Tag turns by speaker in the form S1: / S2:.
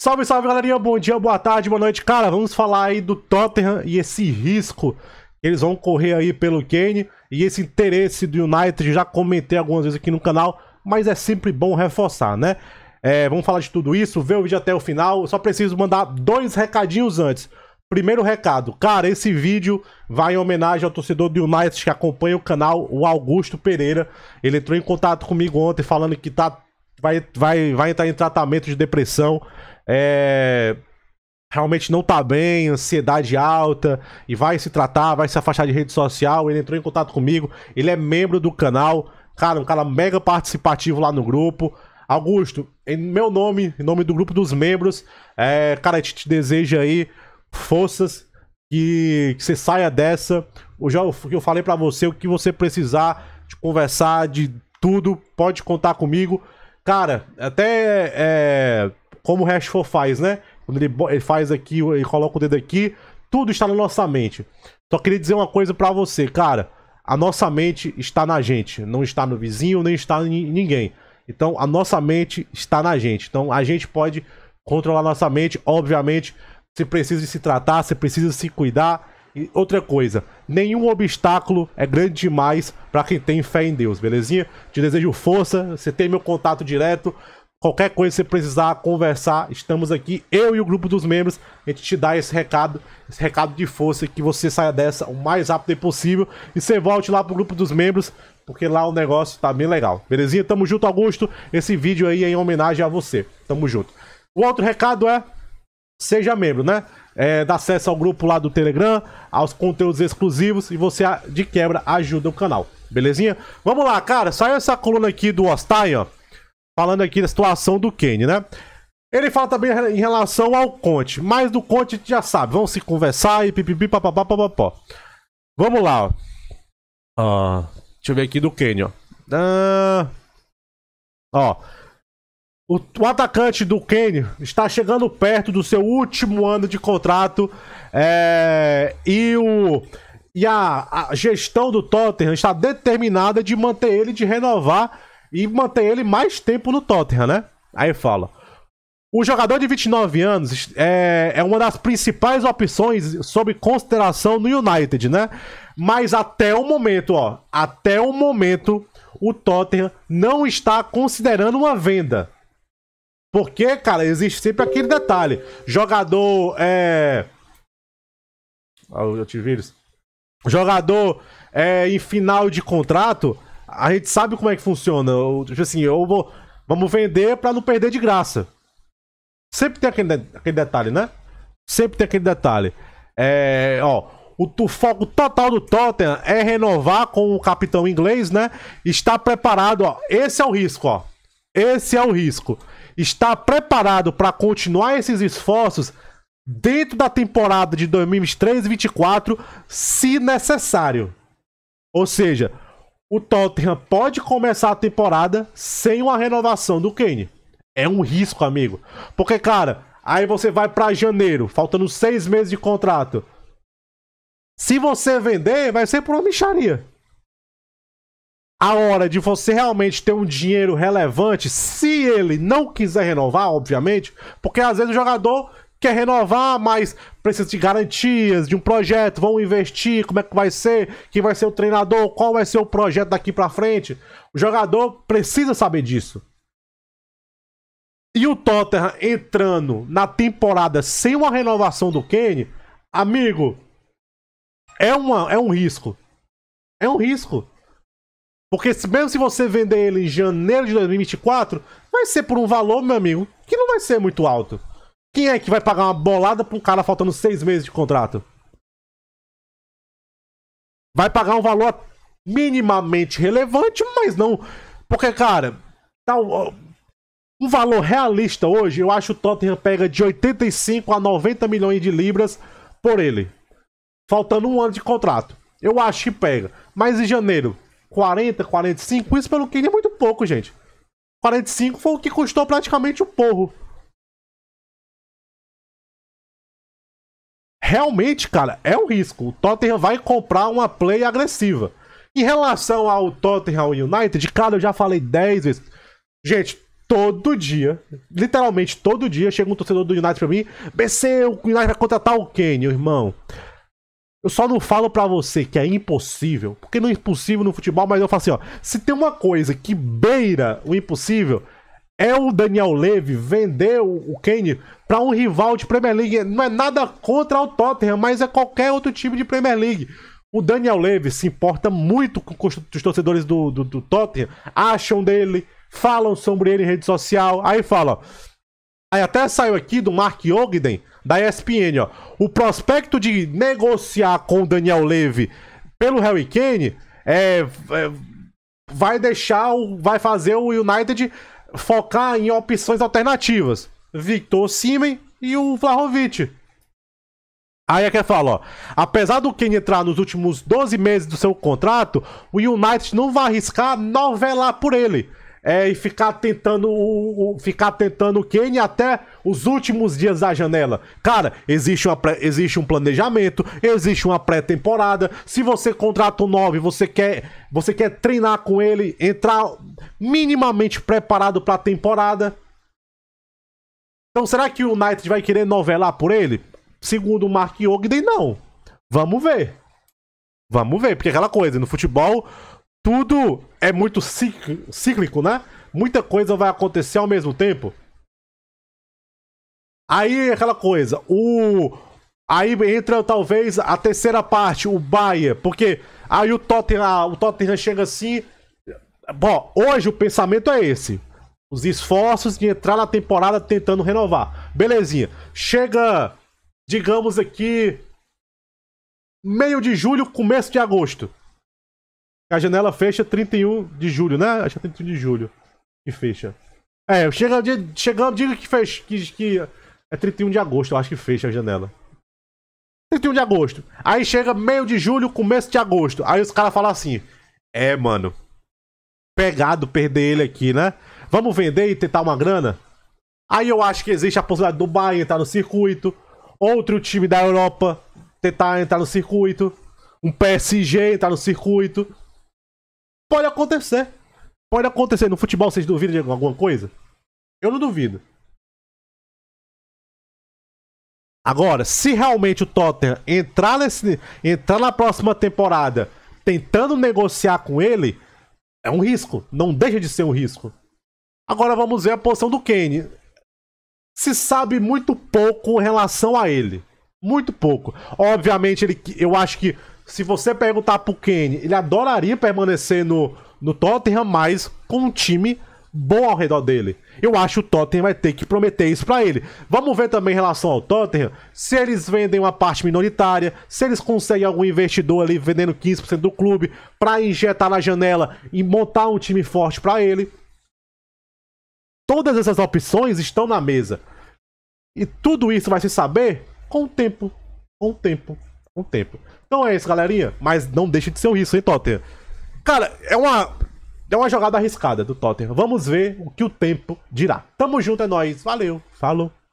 S1: Salve, salve, galerinha. Bom dia, boa tarde, boa noite. Cara, vamos falar aí do Tottenham e esse risco que eles vão correr aí pelo Kane e esse interesse do United. Já comentei algumas vezes aqui no canal, mas é sempre bom reforçar, né? É, vamos falar de tudo isso, ver o vídeo até o final. Eu só preciso mandar dois recadinhos antes. Primeiro recado, cara, esse vídeo vai em homenagem ao torcedor do United que acompanha o canal, o Augusto Pereira. Ele entrou em contato comigo ontem falando que tá, vai, vai, vai entrar em tratamento de depressão é, realmente não tá bem, ansiedade alta, e vai se tratar, vai se afastar de rede social. Ele entrou em contato comigo, ele é membro do canal, cara, um cara mega participativo lá no grupo. Augusto, em meu nome, em nome do grupo dos membros, é, cara, a gente te deseja aí forças que, que você saia dessa. O que eu falei para você, o que você precisar de conversar, de tudo, pode contar comigo. Cara, até é, como o Rashford faz, né? Quando ele, ele faz aqui, ele coloca o dedo aqui, tudo está na nossa mente. Só queria dizer uma coisa para você, cara. A nossa mente está na gente, não está no vizinho, nem está em ninguém. Então, a nossa mente está na gente. Então, a gente pode controlar nossa mente, obviamente, você precisa se tratar, você precisa se cuidar. E outra coisa, nenhum obstáculo é grande demais para quem tem fé em Deus, belezinha? Te desejo força, você tem meu contato direto. Qualquer coisa que você precisar conversar, estamos aqui. Eu e o grupo dos membros, a gente te dá esse recado, esse recado de força, que você saia dessa o mais rápido possível. E você volte lá pro grupo dos membros, porque lá o negócio tá bem legal. Belezinha? Tamo junto, Augusto. Esse vídeo aí é em homenagem a você. Tamo junto. O outro recado é: seja membro, né? É, dá acesso ao grupo lá do Telegram, aos conteúdos exclusivos e você, de quebra, ajuda o canal. Belezinha? Vamos lá, cara. Saiu essa coluna aqui do Ostai, ó falando aqui da situação do Kane, né? Ele fala também em relação ao Conte, mas do Conte já sabe, vão se conversar e pipipi papapá papapó. Vamos lá, ó. Ah, deixa eu ver aqui do Kane, ó. Ah, ó. O, o, atacante do Kane está chegando perto do seu último ano de contrato. É, e o, e a, a gestão do Tottenham está determinada de manter ele, de renovar e manter ele mais tempo no Tottenham, né? Aí fala. O jogador de 29 anos é, é uma das principais opções sob consideração no United, né? Mas até o momento, ó, até o momento, o Tottenham não está considerando uma venda. Porque, cara, existe sempre aquele detalhe. Jogador é. Ah, eu tive vírus. Jogador é, em final de contrato a gente sabe como é que funciona. Eu, tipo assim, eu vou. Vamos vender para não perder de graça. Sempre tem aquele, de, aquele detalhe, né? Sempre tem aquele detalhe. É, ó, o, o, foco total do Tottenham é renovar com o capitão inglês, né? Está preparado, ó. Esse é o risco, ó. Esse é o risco. Está preparado para continuar esses esforços dentro da temporada de 2023 24 2024, se necessário. Ou seja, o Tottenham pode começar a temporada sem uma renovação do Kane. É um risco, amigo. Porque, cara, aí você vai para janeiro, faltando seis meses de contrato. Se você vender, vai ser por uma micharia. A hora de você realmente ter um dinheiro relevante, se ele não quiser renovar, obviamente, porque às vezes o jogador quer renovar, mas precisa de garantias, de um projeto, vão investir, como é que vai ser, quem vai ser o treinador, qual vai ser o projeto daqui para frente. O jogador precisa saber disso. E o Tottenham entrando na temporada sem uma renovação do Kane, amigo, é, uma, é um risco. É um risco. Porque mesmo se você vender ele em janeiro de 2024, vai ser por um valor, meu amigo, que não vai ser muito alto. Quem é que vai pagar uma bolada pra um cara faltando seis meses de contrato? Vai pagar um valor minimamente relevante, mas não. Porque, cara, tá um, um valor realista hoje, eu acho que o Tottenham pega de 85 a 90 milhões de libras por ele. Faltando um ano de contrato. Eu acho que pega. Mas em janeiro, 40, 45, isso pelo que é muito pouco, gente. 45 foi o que custou praticamente o porro. realmente, cara, é um risco. O Tottenham vai comprar uma play agressiva. Em relação ao Tottenham United, cara, eu já falei 10 vezes. Gente, todo dia, literalmente todo dia, chega um torcedor do United pra mim. BC, o United vai contratar o Kane, irmão. Eu só não falo para você que é impossível, porque não é impossível no futebol, mas eu falo assim, ó, se tem uma coisa que beira o impossível, é o Daniel Levy vender o Kane para um rival de Premier League. Não é nada contra o Tottenham, mas é qualquer outro time de Premier League. O Daniel Levy se importa muito com os torcedores do, do, do Tottenham, acham dele, falam sobre ele em rede social, aí fala. Aí até saiu aqui do Mark Ogden, da ESPN, ó. O prospecto de negociar com o Daniel Levy pelo Harry Kane é, é vai deixar, o, vai fazer o United focar em opções alternativas. Victor Simen e o Vlahovic. Aí é que fala, ó. Apesar do Kane entrar nos últimos 12 meses do seu contrato, o United não vai arriscar novelar por ele é, e ficar tentando o, o, ficar tentando o Kane até os últimos dias da janela. Cara, existe, uma pré, existe um planejamento, existe uma pré-temporada. Se você contrata um 9, você quer você quer treinar com ele, entrar minimamente preparado para a temporada. Então, será que o United vai querer novelar por ele? Segundo o Mark Ogden, não. Vamos ver. Vamos ver, porque é aquela coisa, no futebol tudo é muito cíclico, né? Muita coisa vai acontecer ao mesmo tempo. Aí aquela coisa, o aí entra talvez a terceira parte, o Bahia, porque aí o Tottenham, o Tottenham chega assim, bom, hoje o pensamento é esse. Os esforços de entrar na temporada tentando renovar. Belezinha. Chega, digamos aqui, meio de julho, começo de agosto. A janela fecha 31 de julho, né? Acho que é 31 de julho que fecha. É, chegando chegando dia, dia que, fecha, que, que é 31 de agosto, eu acho que fecha a janela. 31 de agosto. Aí chega meio de julho, começo de agosto. Aí os caras falam assim: É, mano, pegado perder ele aqui, né? Vamos vender e tentar uma grana? Aí eu acho que existe a possibilidade do Bayern entrar no circuito, outro time da Europa tentar entrar no circuito, um PSG entrar no circuito. Pode acontecer. Pode acontecer. No futebol, vocês duvidam de alguma coisa? Eu não duvido. Agora, se realmente o Tottenham entrar, nesse, entrar na próxima temporada tentando negociar com ele, é um risco. Não deixa de ser um risco. Agora vamos ver a posição do Kane. Se sabe muito pouco em relação a ele. Muito pouco. Obviamente, ele, eu acho que se você perguntar pro Kane, ele adoraria permanecer no, no Tottenham, mas com um time bom ao redor dele. Eu acho que o Tottenham vai ter que prometer isso para ele. Vamos ver também em relação ao Tottenham, se eles vendem uma parte minoritária, se eles conseguem algum investidor ali vendendo 15% do clube para injetar na janela e montar um time forte para ele. Todas essas opções estão na mesa. E tudo isso vai se saber com o tempo. Com o tempo um o tempo. Então é isso, galerinha. Mas não deixe de ser um hein, Tottenham? Cara, é uma. É uma jogada arriscada do Tottenham. Vamos ver o que o tempo dirá. Tamo junto, é nóis. Valeu, falou.